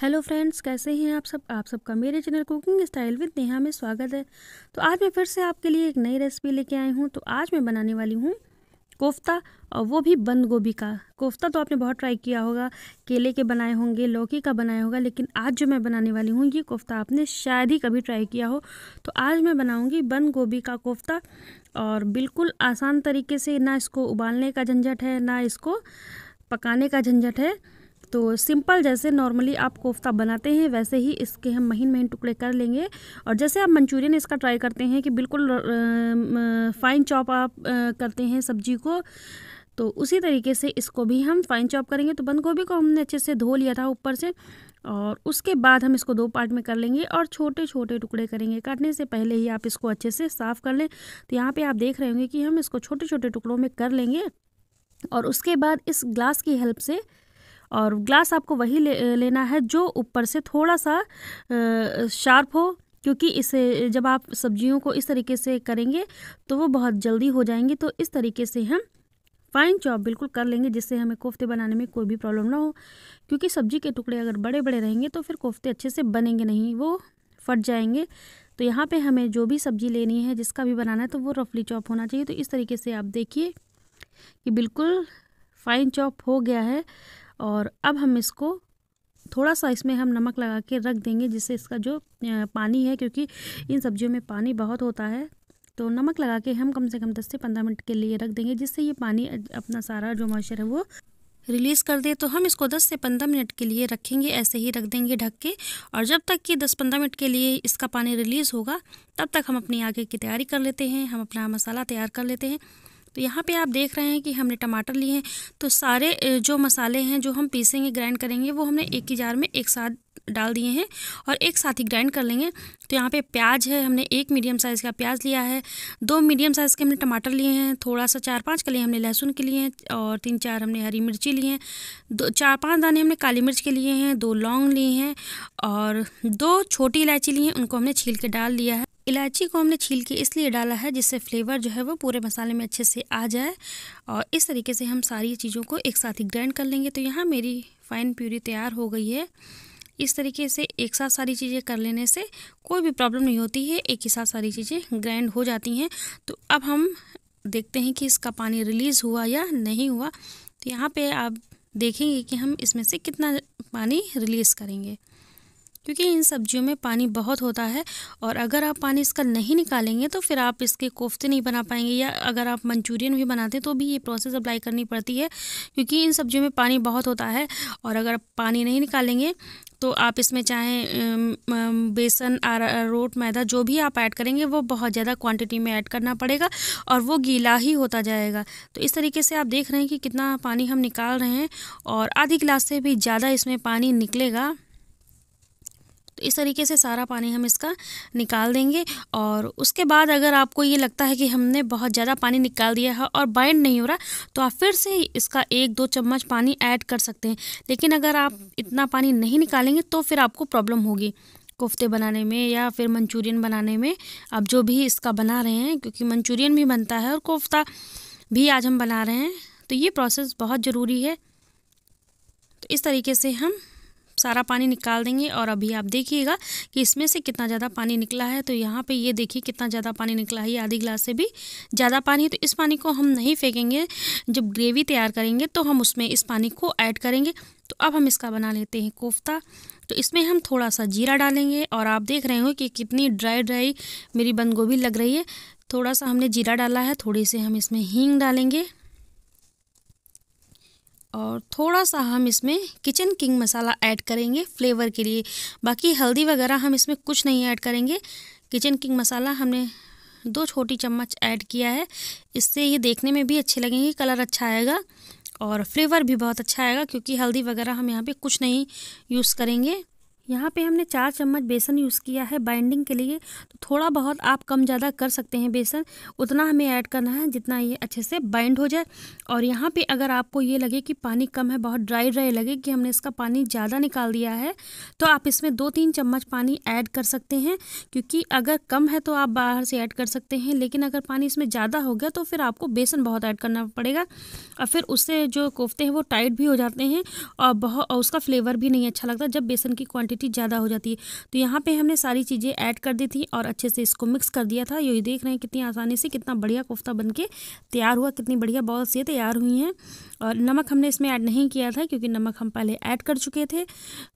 hello friends कैसे हैं आप सब आप सबका मेरे channel cooking style with Neha में स्वागत है तो आज मैं फिर से आपके लिए एक नई रेसिपी लेके आई हूँ तो आज मैं बनाने वाली हूँ कोफ्ता और वो भी बंद गोभी का कोफ्ता तो आपने बहुत ट्राई किया होगा केले के बनाए होंगे लौकी का बनाया होगा लेकिन आज जो मैं बनाने वाली हूँ ये कोफ्ता आपने शायद ही कभी ट्राई किया हो तो आज मैं बनाऊँगी बंद गोभी का कोफ्ता और बिल्कुल आसान तरीके से ना इसको उबालने का झंझट है ना इसको पकाने का झंझट है तो सिंपल जैसे नॉर्मली आप कोफ्ता बनाते हैं वैसे ही इसके हम महीन महीन टुकड़े कर लेंगे और जैसे आप मंचूरियन इसका ट्राई करते हैं कि बिल्कुल फ़ाइन चॉप आप करते हैं सब्जी को तो उसी तरीके से इसको भी हम फाइन चॉप करेंगे तो बंद गोभी को हमने अच्छे से धो लिया था ऊपर से और उसके बाद हम इसको दो पार्ट में कर लेंगे और छोटे छोटे टुकड़े करेंगे काटने से पहले ही आप इसको अच्छे से साफ़ कर लें तो यहाँ पे आप देख रहे होंगे कि हम इसको छोटे छोटे टुकड़ों में कर लेंगे और उसके बाद इस ग्लास की हेल्प से और ग्लास आपको वही ले, लेना है जो ऊपर से थोड़ा सा शार्प हो क्योंकि इसे जब आप सब्जियों को इस तरीके से करेंगे तो वो बहुत जल्दी हो जाएंगी तो इस तरीके से हम फाइन चॉप बिल्कुल कर लेंगे जिससे हमें कोफ्ते बनाने में कोई भी प्रॉब्लम ना हो क्योंकि सब्जी के टुकड़े अगर बड़े बड़े रहेंगे तो फिर कोफ्ते अच्छे से बनेंगे नहीं वो फट जाएंगे तो यहाँ पे हमें जो भी सब्जी लेनी है जिसका भी बनाना है तो वो रफली चॉप होना चाहिए तो इस तरीके से आप देखिए कि बिल्कुल फाइन चॉप हो गया है और अब हम इसको थोड़ा सा इसमें हम नमक लगा के रख देंगे जिससे इसका जो पानी है क्योंकि इन सब्जियों में पानी बहुत होता है तो नमक लगा के हम कम से कम दस से पंद्रह मिनट के लिए रख देंगे जिससे ये पानी अपना सारा जो मॉइस्चर है वो रिलीज़ कर दे तो हम इसको 10 से 15 मिनट के लिए रखेंगे ऐसे ही रख देंगे ढक के और जब तक कि 10-15 मिनट के लिए इसका पानी रिलीज़ होगा तब तक हम अपनी आगे की तैयारी कर लेते हैं हम अपना मसाला तैयार कर लेते हैं तो यहाँ पे आप देख रहे हैं कि हमने टमाटर लिए हैं तो सारे जो मसाले हैं जो हम पीसेंगे ग्राइंड करेंगे वो हमने एक ही जार में एक साथ डाल दिए हैं और एक साथ ही ग्राइंड कर लेंगे तो यहाँ पे प्याज है हमने एक मीडियम साइज़ का प्याज लिया है दो मीडियम साइज़ के हमने टमाटर लिए हैं थोड़ा सा चार पांच के हमने लहसुन के लिए हैं और तीन चार हमने हरी मिर्ची लिए हैं दो चार पांच दाने हमने काली मिर्च के लिए हैं दो लौंग लिए हैं और दो छोटी इलायची लिए हैं उनको हमने छील के डाल दिया है इलायची को हमने छील के इसलिए डाला है जिससे फ्लेवर जो है वो पूरे मसाले में अच्छे से आ जाए और इस तरीके से हम सारी चीज़ों को एक साथ ही ग्राइंड कर लेंगे तो यहाँ मेरी फ़ाइन प्यूरी तैयार हो गई है इस तरीके से एक साथ सारी चीज़ें कर लेने से कोई भी प्रॉब्लम नहीं होती है एक ही साथ सारी चीज़ें ग्राइंड हो जाती हैं तो अब हम देखते हैं कि इसका पानी रिलीज़ हुआ या नहीं हुआ तो यहाँ पे आप देखेंगे कि हम इसमें से कितना पानी रिलीज़ करेंगे क्योंकि इन सब्जियों में पानी बहुत होता है और अगर आप पानी इसका नहीं निकालेंगे तो फिर आप इसके कोफ्ते नहीं बना पाएंगे या अगर आप मंचूरियन भी बनाते तो भी ये प्रोसेस अप्लाई करनी पड़ती है क्योंकि इन सब्जियों में पानी बहुत होता है और अगर पानी नहीं निकालेंगे तो आप इसमें चाहे बेसन रोट मैदा जो भी आप ऐड करेंगे वो बहुत ज़्यादा क्वांटिटी में ऐड करना पड़ेगा और वो गीला ही होता जाएगा तो इस तरीके से आप देख रहे हैं कि कितना पानी हम निकाल रहे हैं और आधी गिलास से भी ज़्यादा इसमें पानी निकलेगा तो इस तरीके से सारा पानी हम इसका निकाल देंगे और उसके बाद अगर आपको ये लगता है कि हमने बहुत ज़्यादा पानी निकाल दिया है और बाइंड नहीं हो रहा तो आप फिर से इसका एक दो चम्मच पानी ऐड कर सकते हैं लेकिन अगर आप इतना पानी नहीं निकालेंगे तो फिर आपको प्रॉब्लम होगी कोफ्ते बनाने में या फिर मंचूरियन बनाने में आप जो भी इसका बना रहे हैं क्योंकि मंचूरियन भी बनता है और कोफ्ता भी आज हम बना रहे हैं तो ये प्रोसेस बहुत ज़रूरी है तो इस तरीके से हम सारा पानी निकाल देंगे और अभी आप देखिएगा कि इसमें से कितना ज़्यादा पानी निकला है तो यहाँ पे ये देखिए कितना ज़्यादा पानी निकला है ये आधी गिलास से भी ज़्यादा पानी तो इस पानी को हम नहीं फेंकेंगे जब ग्रेवी तैयार करेंगे तो हम उसमें इस पानी को ऐड करेंगे तो अब हम इसका बना लेते हैं कोफ्ता तो इसमें हम थोड़ा सा जीरा डालेंगे और आप देख रहे हो कि कितनी ड्राई ड्राई मेरी बंद गोभी लग रही है थोड़ा सा हमने जीरा डाला है थोड़ी सी हम इसमें हींग डालेंगे और थोड़ा सा हम इसमें किचन किंग मसाला ऐड करेंगे फ्लेवर के लिए बाकी हल्दी वगैरह हम इसमें कुछ नहीं ऐड करेंगे किचन किंग मसाला हमने दो छोटी चम्मच ऐड किया है इससे ये देखने में भी अच्छे लगेंगे कलर अच्छा आएगा और फ्लेवर भी बहुत अच्छा आएगा क्योंकि हल्दी वगैरह हम यहाँ पे कुछ नहीं यूज़ करेंगे यहाँ पे हमने चार चम्मच बेसन यूज़ किया है बाइंडिंग के लिए तो थोड़ा बहुत आप कम ज़्यादा कर सकते हैं बेसन उतना हमें ऐड करना है जितना ये अच्छे से बाइंड हो जाए और यहाँ पे अगर आपको ये लगे कि पानी कम है बहुत ड्राई ड्राई लगे कि हमने इसका पानी ज़्यादा निकाल दिया है तो आप इसमें दो तीन चम्मच पानी ऐड कर सकते हैं क्योंकि अगर कम है तो आप बाहर से ऐड कर सकते हैं लेकिन अगर पानी इसमें ज़्यादा हो गया तो फिर आपको बेसन बहुत ऐड करना पड़ेगा और फिर उससे जो कोफ्ते हैं वो टाइट भी हो जाते हैं और बहुत उसका फ्लेवर भी नहीं अच्छा लगता जब बेसन की क्वान्टिटी क्वांटिटी ज़्यादा हो जाती है तो यहाँ पे हमने सारी चीज़ें ऐड कर दी थी और अच्छे से इसको मिक्स कर दिया था ये देख रहे हैं कितनी आसानी से कितना बढ़िया कोफ्ता बन के तैयार हुआ कितनी बढ़िया बहुत से तैयार हुई हैं और नमक हमने इसमें ऐड नहीं किया था क्योंकि नमक हम पहले ऐड कर चुके थे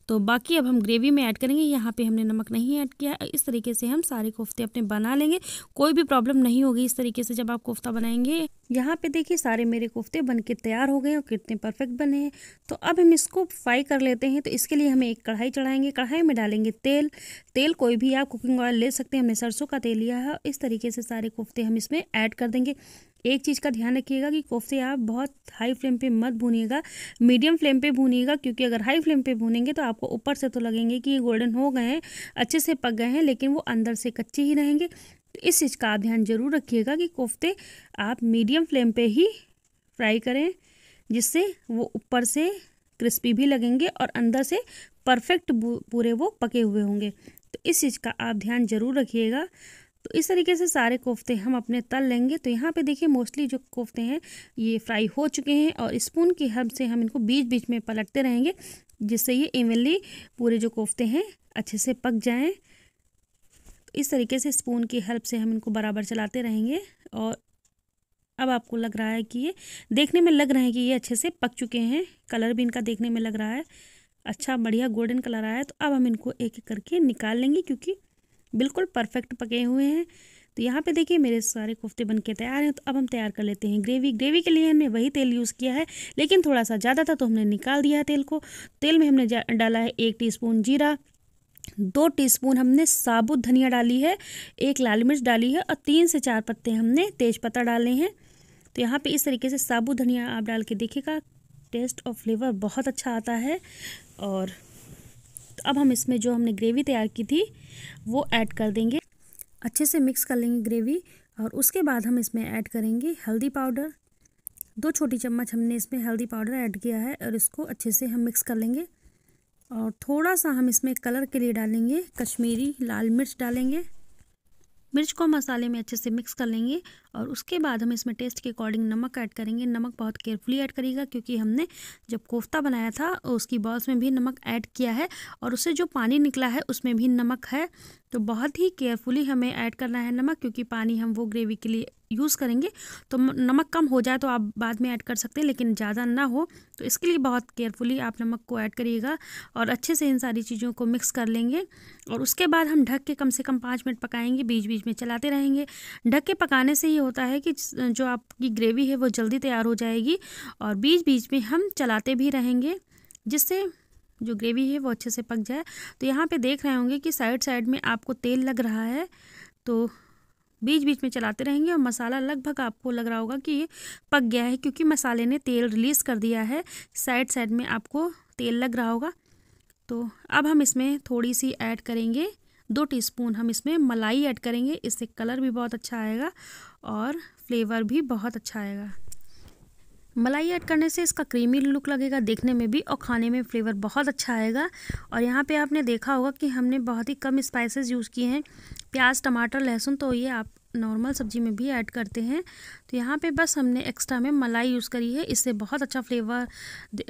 तो बाकी अब हम ग्रेवी में ऐड करेंगे यहाँ पे हमने नमक नहीं ऐड किया इस तरीके से हम सारे कोफ्ते अपने बना लेंगे कोई भी प्रॉब्लम नहीं होगी इस तरीके से जब आप कोफ्ता बनाएंगे यहाँ पे देखिए सारे मेरे कोफ्ते बन के तैयार हो गए और कितने परफेक्ट बने हैं तो अब हम इसको फ्राई कर लेते हैं तो इसके लिए हमें एक कढ़ाई चढ़ाएंगे कढ़ाई में डालेंगे तेल तेल कोई भी आप कुकिंग ऑयल ले सकते हैं हमने सरसों का तेल लिया है इस तरीके से सारे कोफ्ते हम इसमें ऐड कर देंगे एक चीज़ का ध्यान रखिएगा कि कोफ्ते आप बहुत हाई फ्लेम पे मत भूनिएगा मीडियम फ्लेम पे भूनिएगा क्योंकि अगर हाई फ्लेम पे भूनेंगे तो आपको ऊपर से तो लगेंगे कि ये गोल्डन हो गए हैं अच्छे से पक गए हैं लेकिन वो अंदर से कच्चे ही रहेंगे तो इस चीज़ का आप ध्यान जरूर रखिएगा कि कोफ्ते आप मीडियम फ्लेम पर ही फ्राई करें जिससे वो ऊपर से क्रिस्पी भी लगेंगे और अंदर से परफेक्ट पूरे वो पके हुए होंगे तो इस चीज़ का आप ध्यान ज़रूर रखिएगा तो इस तरीके से सारे कोफ्ते हम अपने तल लेंगे तो यहाँ पे देखिए मोस्टली जो कोफ्ते हैं ये फ्राई हो चुके हैं और स्पून की हब से हम इनको बीच बीच में पलटते रहेंगे जिससे ये इवनली पूरे जो कोफ्ते हैं अच्छे से पक जाएं तो इस तरीके से स्पून की हेल्प से हम इनको बराबर चलाते रहेंगे और अब आपको लग रहा है कि ये देखने में लग रहे हैं कि ये अच्छे से पक चुके हैं कलर भी इनका देखने में लग रहा है अच्छा बढ़िया गोल्डन कलर आया तो अब हम इनको एक एक करके निकाल लेंगे क्योंकि बिल्कुल परफेक्ट पके हुए हैं तो यहाँ पे देखिए मेरे सारे कोफ्ते बन के तैयार हैं तो अब हम तैयार कर लेते हैं ग्रेवी ग्रेवी के लिए हमने वही तेल यूज़ किया है लेकिन थोड़ा सा ज़्यादा था तो हमने निकाल दिया है तेल को तेल में हमने डाला है एक टीस्पून जीरा दो टीस्पून हमने साबुत धनिया डाली है एक लाल मिर्च डाली है और तीन से चार पत्ते हमने तेज़पत्ता डाले हैं तो यहाँ पे इस तरीके से साबुत धनिया आप डाल के देखिएगा टेस्ट और फ्लेवर बहुत अच्छा आता है और तो अब हम इसमें जो हमने ग्रेवी तैयार की थी वो ऐड कर देंगे अच्छे से मिक्स कर लेंगे ग्रेवी और उसके बाद हम इसमें ऐड करेंगे हल्दी पाउडर दो छोटी चम्मच हमने इसमें हल्दी पाउडर ऐड किया है और इसको अच्छे से हम मिक्स कर लेंगे और थोड़ा सा हम इसमें कलर के लिए डालेंगे कश्मीरी लाल मिर्च डालेंगे मिर्च को मसाले में अच्छे से मिक्स कर लेंगे और उसके बाद हम इसमें टेस्ट के अकॉर्डिंग नमक ऐड करेंगे नमक बहुत केयरफुली ऐड करिएगा क्योंकि हमने जब कोफ्ता बनाया था उसकी बॉल्स में भी नमक ऐड किया है और उससे जो पानी निकला है उसमें भी नमक है तो बहुत ही केयरफुली हमें ऐड करना है नमक क्योंकि पानी हम वो ग्रेवी के लिए यूज़ करेंगे तो नमक कम हो जाए तो आप बाद में ऐड कर सकते हैं लेकिन ज़्यादा ना हो तो इसके लिए बहुत केयरफुली आप नमक को ऐड करिएगा और अच्छे से इन सारी चीज़ों को मिक्स कर लेंगे और उसके बाद हम ढक के कम से कम पाँच मिनट पकाएंगे बीच बीच में चलाते रहेंगे ढक के पकाने से ये होता है कि जो आपकी ग्रेवी है वो जल्दी तैयार हो जाएगी और बीच बीच में हम चलाते भी रहेंगे जिससे जो ग्रेवी है वो अच्छे से पक जाए तो यहाँ पे देख रहे होंगे कि साइड साइड में आपको तेल लग रहा है तो बीच बीच में चलाते रहेंगे और मसाला लगभग आपको लग रहा होगा कि ये पक गया है क्योंकि मसाले ने तेल रिलीज़ कर दिया है साइड साइड में आपको तेल लग रहा होगा तो अब हम इसमें थोड़ी सी ऐड करेंगे दो टीस्पून हम इसमें मलाई ऐड करेंगे इससे कलर भी बहुत अच्छा आएगा और फ्लेवर भी बहुत अच्छा आएगा मलाई ऐड करने से इसका क्रीमी लुक लगेगा देखने में भी और खाने में फ्लेवर बहुत अच्छा आएगा और यहाँ पे आपने देखा होगा कि हमने बहुत ही कम स्पाइसेस यूज़ किए हैं प्याज टमाटर लहसुन तो ये आप नॉर्मल सब्जी में भी ऐड करते हैं तो यहाँ पे बस हमने एक्स्ट्रा में मलाई यूज़ करी है इससे बहुत अच्छा फ्लेवर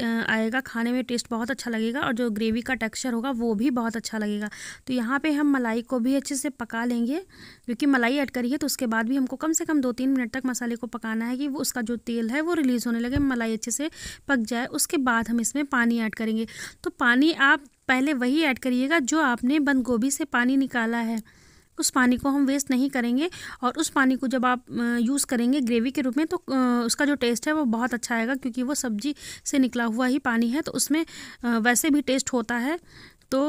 आएगा खाने में टेस्ट बहुत अच्छा लगेगा और जो ग्रेवी का टेक्सचर होगा वो भी बहुत अच्छा लगेगा तो यहाँ पे हम मलाई को भी अच्छे से पका लेंगे क्योंकि मलाई ऐड करी है तो उसके बाद भी हमको कम से कम दो तीन मिनट तक मसाले को पकाना है कि वो उसका जो तेल है वो रिलीज़ होने लगे मलाई अच्छे से पक जाए उसके बाद हम इसमें पानी ऐड करेंगे तो पानी आप पहले वही ऐड करिएगा जो आपने बंद गोभी से पानी निकाला है उस पानी को हम वेस्ट नहीं करेंगे और उस पानी को जब आप यूज़ करेंगे ग्रेवी के रूप में तो उसका जो टेस्ट है वो बहुत अच्छा आएगा क्योंकि वो सब्जी से निकला हुआ ही पानी है तो उसमें वैसे भी टेस्ट होता है तो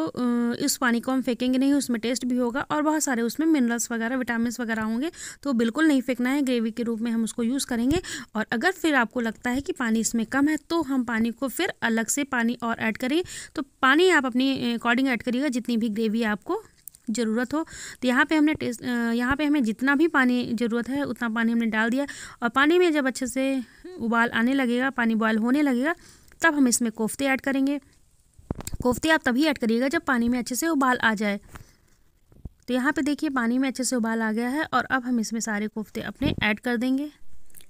इस पानी को हम फेंकेंगे नहीं उसमें टेस्ट भी होगा और बहुत सारे उसमें मिनरल्स वगैरह विटामिन वगैरह होंगे तो बिल्कुल नहीं फेंकना है ग्रेवी के रूप में हम उसको यूज़ करेंगे और अगर फिर आपको लगता है कि पानी इसमें कम है तो हम पानी को फिर अलग से पानी और ऐड करें तो पानी आप अपनी अकॉर्डिंग ऐड करिएगा जितनी भी ग्रेवी आपको ज़रूरत हो तो यहाँ पे हमने टेस्ट यहाँ पे हमें जितना भी पानी ज़रूरत है उतना पानी हमने डाल दिया और पानी में जब अच्छे से उबाल आने लगेगा पानी बॉयल होने लगेगा तब हम इसमें कोफ्ते ऐड करेंगे कोफ्ते आप तभी ऐड करिएगा जब पानी में अच्छे से उबाल आ जाए तो यहाँ पे देखिए पानी में अच्छे से उबाल आ गया है और अब हम इसमें सारे कोफ्ते अपने ऐड कर देंगे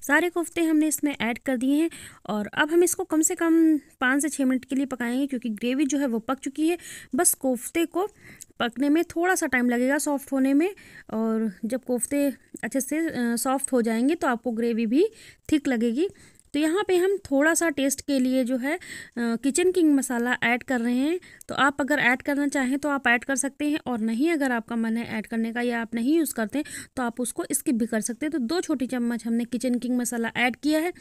सारे कोफ्ते हमने इसमें ऐड कर दिए हैं और अब हम इसको कम से कम पाँच से छः मिनट के लिए पकाएंगे क्योंकि ग्रेवी जो है वो पक चुकी है बस कोफ्ते को पकने में थोड़ा सा टाइम लगेगा सॉफ्ट होने में और जब कोफ्ते अच्छे से सॉफ्ट हो जाएंगे तो आपको ग्रेवी भी थिक लगेगी तो यहाँ पे हम थोड़ा सा टेस्ट के लिए जो है किचन किंग मसाला ऐड कर रहे हैं तो आप अगर ऐड करना चाहें तो आप ऐड कर सकते हैं और नहीं अगर आपका मन है ऐड करने का या आप नहीं यूज़ करते तो आप उसको स्किप भी कर सकते हैं तो दो छोटी चम्मच हमने किचन किंग मसाला ऐड किया है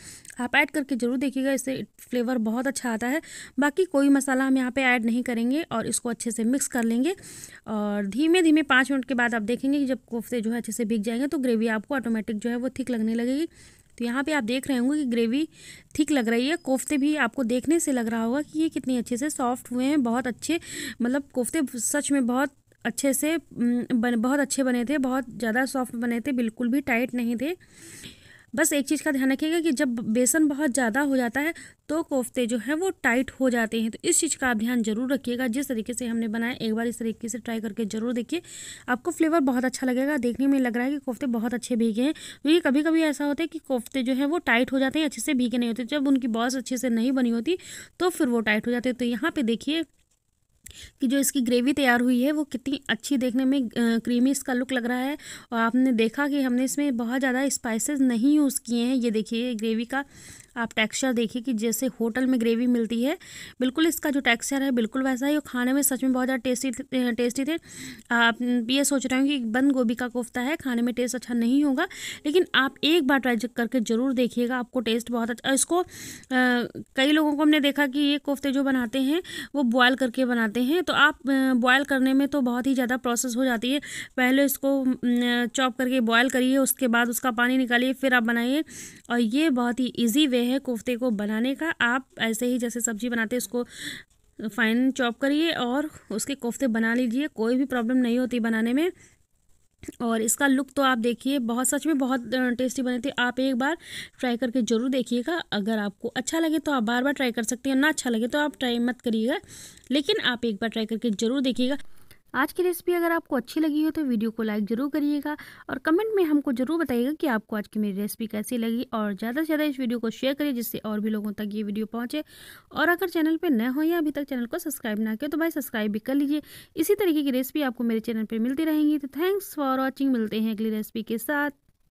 आप ऐड करके ज़रूर देखिएगा इससे फ्लेवर बहुत अच्छा आता है बाकी कोई मसाला हम यहाँ पर ऐड नहीं करेंगे और इसको अच्छे से मिक्स कर लेंगे और धीमे धीमे पाँच मिनट के बाद आप देखेंगे कि जब कोफ्ते जो है अच्छे से भीग जाएंगे तो ग्रेवी आपको ऑटोमेटिक जो है वो थिक लगने लगेगी तो यहाँ पे आप देख रहे होंगे कि ग्रेवी थिक लग रही है कोफ्ते भी आपको देखने से लग रहा होगा कि ये कितने अच्छे से सॉफ्ट हुए हैं बहुत अच्छे मतलब कोफ्ते सच में बहुत अच्छे से बन बहुत अच्छे बने थे बहुत ज़्यादा सॉफ्ट बने थे बिल्कुल भी टाइट नहीं थे बस एक चीज़ का ध्यान रखिएगा कि जब बेसन बहुत ज़्यादा हो जाता है तो कोफ्ते जो है वो टाइट हो जाते हैं तो इस चीज़ का आप ध्यान जरूर रखिएगा जिस तरीके से हमने बनाया एक बार इस तरीके से ट्राई करके ज़रूर देखिए आपको फ्लेवर बहुत अच्छा लगेगा देखने में लग रहा है कि कोफ्ते बहुत अच्छे भीगे हैं क्योंकि तो कभी कभी ऐसा होता है कि कोफ्ते जो है वो टाइट हो जाते हैं अच्छे से भीगे नहीं होते जब उनकी बॉस अच्छे से नहीं बनी होती तो फिर वो टाइट हो जाते तो यहाँ पर देखिए कि जो इसकी ग्रेवी तैयार हुई है वो कितनी अच्छी देखने में क्रीमी इसका लुक लग रहा है और आपने देखा कि हमने इसमें बहुत ज़्यादा स्पाइसेस नहीं यूज़ किए हैं ये देखिए ग्रेवी का आप टेक्सचर देखिए कि जैसे होटल में ग्रेवी मिलती है बिल्कुल इसका जो टेक्सचर है बिल्कुल वैसा ही और खाने में सच में बहुत ज़्यादा टेस्टी टेस्टी थे आप ये सोच रहे हो कि बंद गोभी का कोफ्ता है खाने में टेस्ट अच्छा नहीं होगा लेकिन आप एक बार ट्राई करके ज़रूर देखिएगा आपको टेस्ट बहुत अच्छा इसको कई लोगों को हमने देखा कि ये कोफ्ते जो बनाते हैं वो बॉयल करके बनाते हैं तो आप बॉयल करने में तो बहुत ही ज़्यादा प्रोसेस हो जाती है पहले इसको चॉप करके बॉयल करिए उसके बाद उसका पानी निकालिए फिर आप बनाइए और ये बहुत ही ईजी वे तरीके है कोफ्ते को बनाने का आप ऐसे ही जैसे सब्जी बनाते हैं उसको फाइन चॉप करिए और उसके कोफ्ते बना लीजिए कोई भी प्रॉब्लम नहीं होती बनाने में और इसका लुक तो आप देखिए बहुत सच में बहुत टेस्टी बने थे आप एक बार ट्राई करके ज़रूर देखिएगा अगर आपको अच्छा लगे तो आप बार बार ट्राई कर सकते हैं ना अच्छा लगे तो आप ट्राई मत करिएगा लेकिन आप एक बार ट्राई करके ज़रूर देखिएगा आज की रेसिपी अगर आपको अच्छी लगी हो तो वीडियो को लाइक ज़रूर करिएगा और कमेंट में हमको ज़रूर बताइएगा कि आपको आज की मेरी रेसिपी कैसी लगी और ज़्यादा से ज़्यादा इस वीडियो को शेयर करिए जिससे और भी लोगों तक ये वीडियो पहुँचे और अगर चैनल पर नए हो या अभी तक चैनल को सब्सक्राइब ना किया तो भाई सब्सक्राइब भी कर लीजिए इसी तरीके की रेसिपी आपको मेरे चैनल पर मिलती रहेंगी तो थैंक्स फॉर वॉचिंग मिलते हैं अगली रेसिपी के साथ